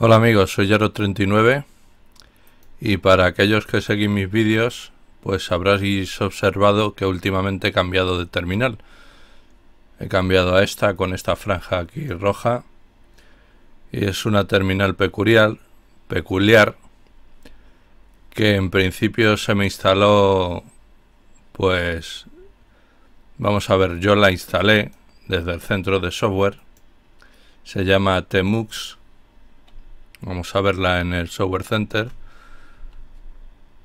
Hola amigos, soy Yaro39 y para aquellos que seguís mis vídeos pues habréis observado que últimamente he cambiado de terminal. He cambiado a esta con esta franja aquí roja y es una terminal peculiar, peculiar que en principio se me instaló pues vamos a ver, yo la instalé desde el centro de software se llama Temux Vamos a verla en el Software Center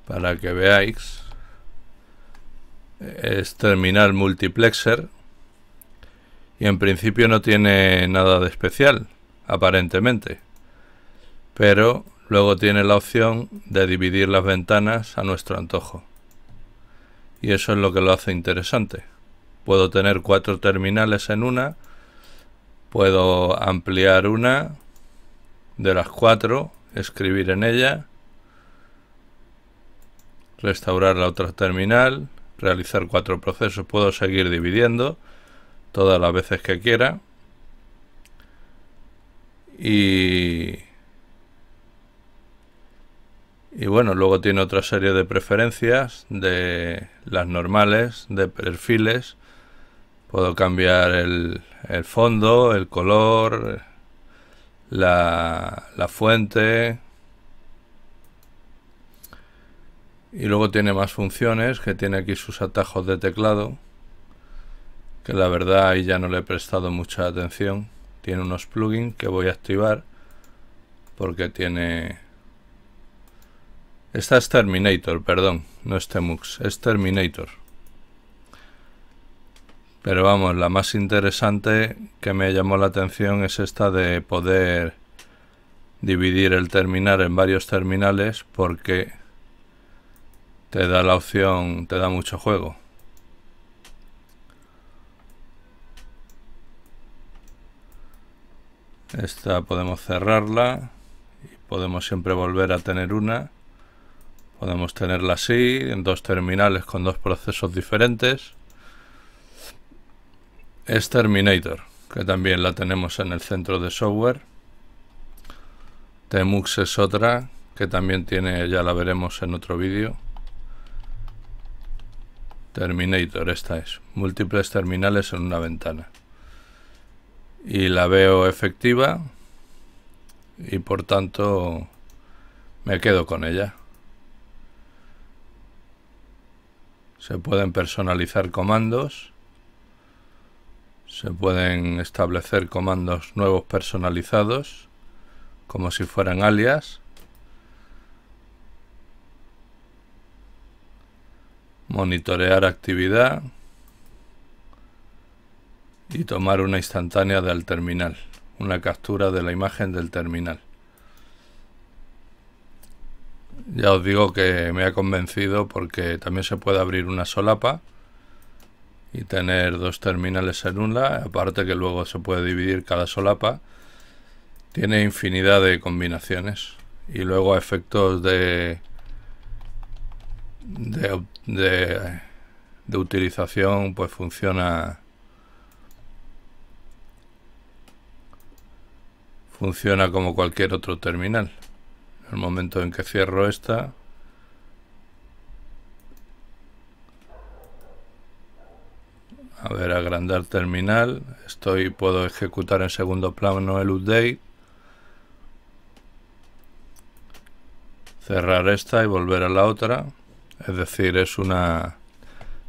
para que veáis. Es terminal multiplexer y en principio no tiene nada de especial, aparentemente. Pero luego tiene la opción de dividir las ventanas a nuestro antojo. Y eso es lo que lo hace interesante. Puedo tener cuatro terminales en una, puedo ampliar una de las cuatro, escribir en ella, restaurar la otra terminal, realizar cuatro procesos, puedo seguir dividiendo todas las veces que quiera y, y bueno, luego tiene otra serie de preferencias de las normales, de perfiles, puedo cambiar el, el fondo, el color, la, fuente. Y luego tiene más funciones, que tiene aquí sus atajos de teclado, que la verdad ahí ya no le he prestado mucha atención. Tiene unos plugins que voy a activar, porque tiene... Esta es Terminator, perdón, no es Temux, es Terminator. Pero vamos, la más interesante que me llamó la atención es esta de poder dividir el terminal en varios terminales porque te da la opción, te da mucho juego. Esta podemos cerrarla y podemos siempre volver a tener una. Podemos tenerla así, en dos terminales con dos procesos diferentes es Terminator, que también la tenemos en el centro de software. Temux es otra, que también tiene, ya la veremos en otro vídeo. Terminator, esta es. Múltiples terminales en una ventana. Y la veo efectiva y por tanto me quedo con ella. Se pueden personalizar comandos se pueden establecer comandos nuevos personalizados, como si fueran alias. Monitorear actividad y tomar una instantánea del terminal, una captura de la imagen del terminal. Ya os digo que me ha convencido porque también se puede abrir una solapa y tener dos terminales en una, aparte que luego se puede dividir cada solapa, tiene infinidad de combinaciones. Y luego a efectos de, de, de, utilización, pues funciona... Funciona como cualquier otro terminal. En el momento en que cierro esta, A ver, agrandar terminal. Estoy, puedo ejecutar en segundo plano el update. Cerrar esta y volver a la otra. Es decir, es una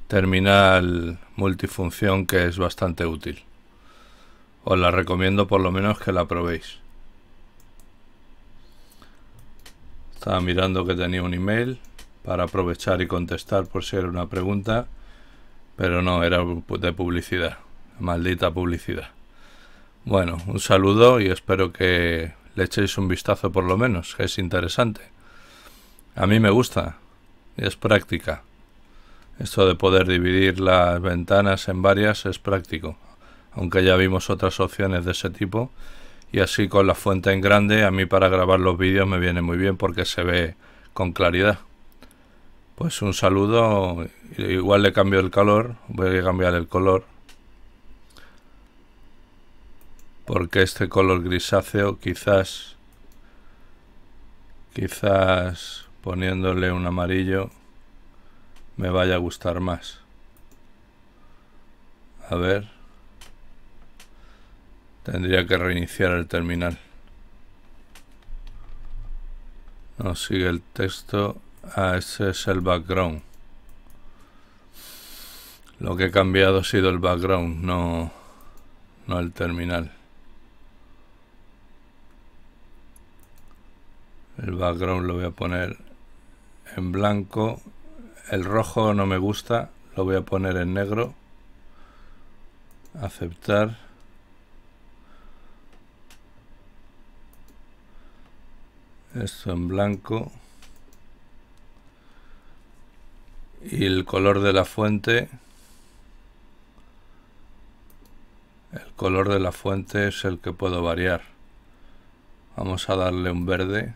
terminal multifunción que es bastante útil. Os la recomiendo por lo menos que la probéis. Estaba mirando que tenía un email para aprovechar y contestar por si era una pregunta. Pero no, era de publicidad. Maldita publicidad. Bueno, un saludo y espero que le echéis un vistazo por lo menos, que es interesante. A mí me gusta, es práctica. Esto de poder dividir las ventanas en varias es práctico, aunque ya vimos otras opciones de ese tipo. Y así con la fuente en grande, a mí para grabar los vídeos me viene muy bien porque se ve con claridad. Pues un saludo. Igual le cambio el color Voy a cambiar el color. Porque este color grisáceo quizás... Quizás poniéndole un amarillo me vaya a gustar más. A ver. Tendría que reiniciar el terminal. no sigue el texto Ah, ese es el background. Lo que he cambiado ha sido el background, no, no el terminal. El background lo voy a poner en blanco. El rojo no me gusta, lo voy a poner en negro. Aceptar. Esto en blanco. y el color de la fuente el color de la fuente es el que puedo variar vamos a darle un verde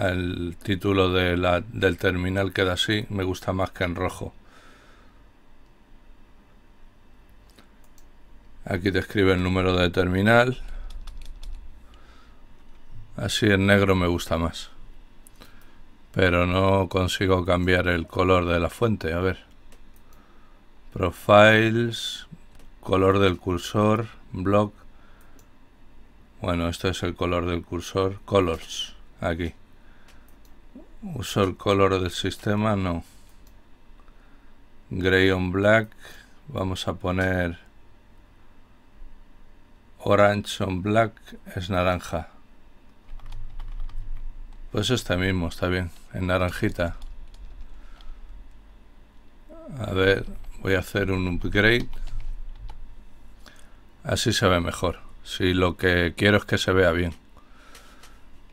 el título de la, del terminal queda así me gusta más que en rojo aquí te escribe el número de terminal Así en negro me gusta más. Pero no consigo cambiar el color de la fuente. A ver. Profiles. Color del cursor. Block. Bueno, este es el color del cursor. Colors. Aquí. Uso el color del sistema. No. Gray on black. Vamos a poner... Orange on black es naranja. Pues este mismo, está bien, en naranjita. A ver, voy a hacer un upgrade. Así se ve mejor. Si lo que quiero es que se vea bien.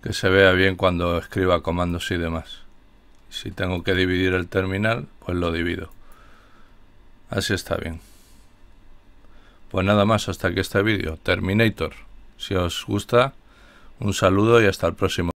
Que se vea bien cuando escriba comandos y demás. Si tengo que dividir el terminal, pues lo divido. Así está bien. Pues nada más hasta aquí este vídeo. Terminator. Si os gusta, un saludo y hasta el próximo.